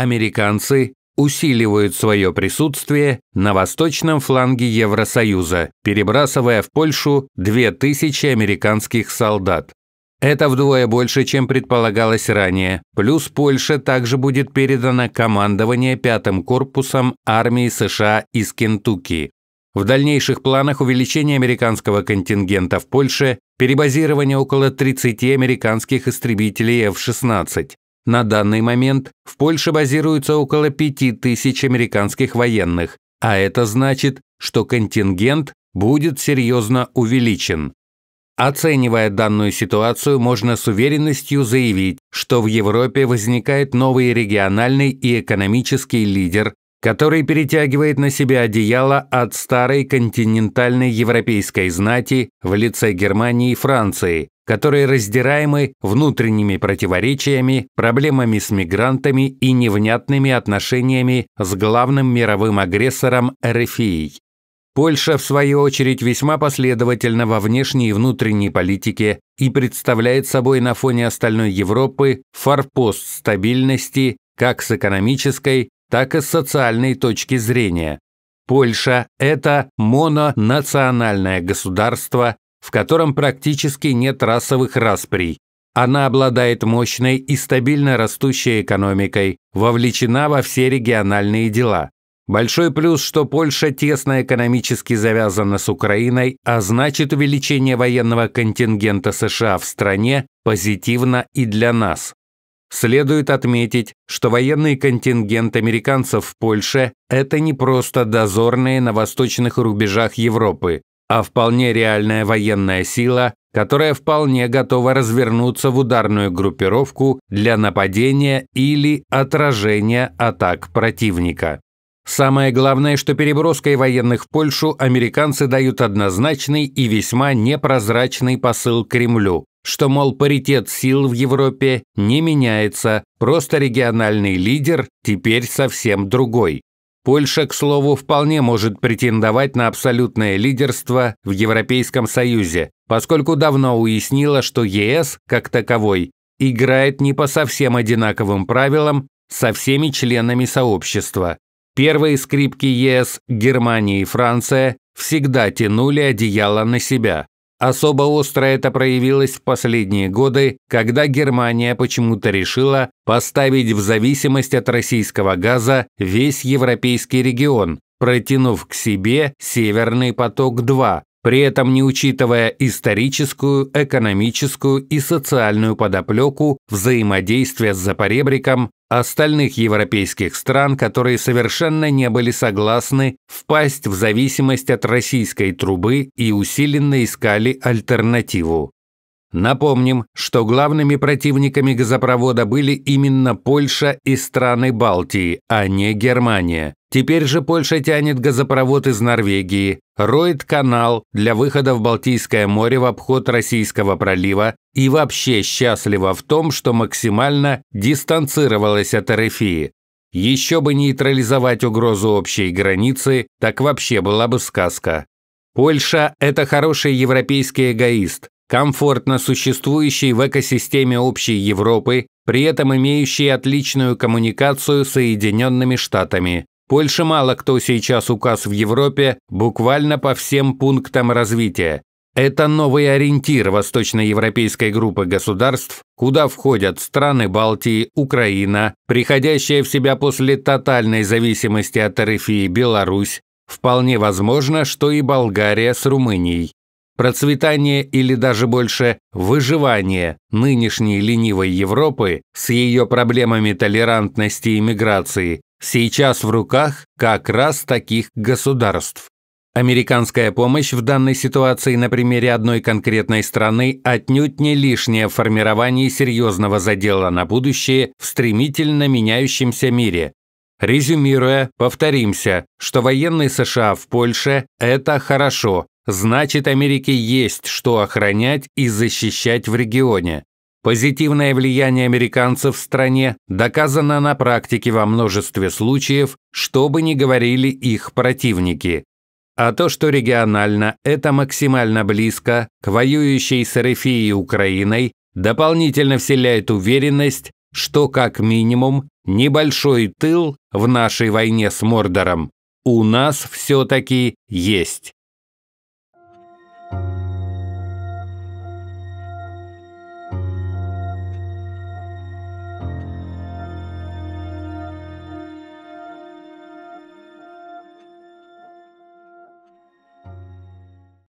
американцы усиливают свое присутствие на восточном фланге Евросоюза, перебрасывая в Польшу 2000 американских солдат. Это вдвое больше, чем предполагалось ранее. Плюс Польше также будет передано командование пятым корпусом армии США из Кентукки. В дальнейших планах увеличение американского контингента в Польше, перебазирование около 30 американских истребителей F-16, на данный момент в Польше базируется около 5000 американских военных, а это значит, что контингент будет серьезно увеличен. Оценивая данную ситуацию, можно с уверенностью заявить, что в Европе возникает новый региональный и экономический лидер, который перетягивает на себя одеяло от старой континентальной европейской знати в лице Германии и Франции, которые раздираемы внутренними противоречиями, проблемами с мигрантами и невнятными отношениями с главным мировым агрессором РФИ. Польша, в свою очередь, весьма последовательна во внешней и внутренней политике и представляет собой на фоне остальной Европы форпост стабильности как с экономической, так и с социальной точки зрения. Польша – это мононациональное государство в котором практически нет расовых расприй. Она обладает мощной и стабильно растущей экономикой, вовлечена во все региональные дела. Большой плюс, что Польша тесно экономически завязана с Украиной, а значит увеличение военного контингента США в стране позитивно и для нас. Следует отметить, что военный контингент американцев в Польше – это не просто дозорные на восточных рубежах Европы а вполне реальная военная сила, которая вполне готова развернуться в ударную группировку для нападения или отражения атак противника. Самое главное, что переброской военных в Польшу американцы дают однозначный и весьма непрозрачный посыл Кремлю, что, мол, паритет сил в Европе не меняется, просто региональный лидер теперь совсем другой, Польша, к слову, вполне может претендовать на абсолютное лидерство в Европейском Союзе, поскольку давно уяснила, что ЕС, как таковой, играет не по совсем одинаковым правилам со всеми членами сообщества. Первые скрипки ЕС, Германия и Франция всегда тянули одеяло на себя. Особо остро это проявилось в последние годы, когда Германия почему-то решила поставить в зависимость от российского газа весь европейский регион, протянув к себе «Северный поток-2», при этом не учитывая историческую, экономическую и социальную подоплеку взаимодействия с запоребриком остальных европейских стран, которые совершенно не были согласны впасть в зависимость от российской трубы и усиленно искали альтернативу. Напомним, что главными противниками газопровода были именно Польша и страны Балтии, а не Германия. Теперь же Польша тянет газопровод из Норвегии, роет канал для выхода в Балтийское море в обход Российского пролива и вообще счастлива в том, что максимально дистанцировалась от РФИ. Еще бы нейтрализовать угрозу общей границы, так вообще была бы сказка. Польша – это хороший европейский эгоист, комфортно существующий в экосистеме общей Европы, при этом имеющий отличную коммуникацию с Соединенными Штатами. Польше мало кто сейчас указ в Европе буквально по всем пунктам развития. Это новый ориентир восточноевропейской группы государств, куда входят страны Балтии, Украина, приходящая в себя после тотальной зависимости от РФИ Беларусь, вполне возможно, что и Болгария с Румынией. Процветание или даже больше выживание нынешней ленивой Европы с ее проблемами толерантности и миграции сейчас в руках как раз таких государств. Американская помощь в данной ситуации на примере одной конкретной страны отнюдь не лишнее в формировании серьезного задела на будущее в стремительно меняющемся мире. Резюмируя, повторимся, что военный США в Польше – это хорошо, Значит, Америке есть что охранять и защищать в регионе. Позитивное влияние американцев в стране доказано на практике во множестве случаев, что бы ни говорили их противники. А то, что регионально это максимально близко к воюющей с РФИ Украиной, дополнительно вселяет уверенность, что как минимум небольшой тыл в нашей войне с Мордором у нас все-таки есть.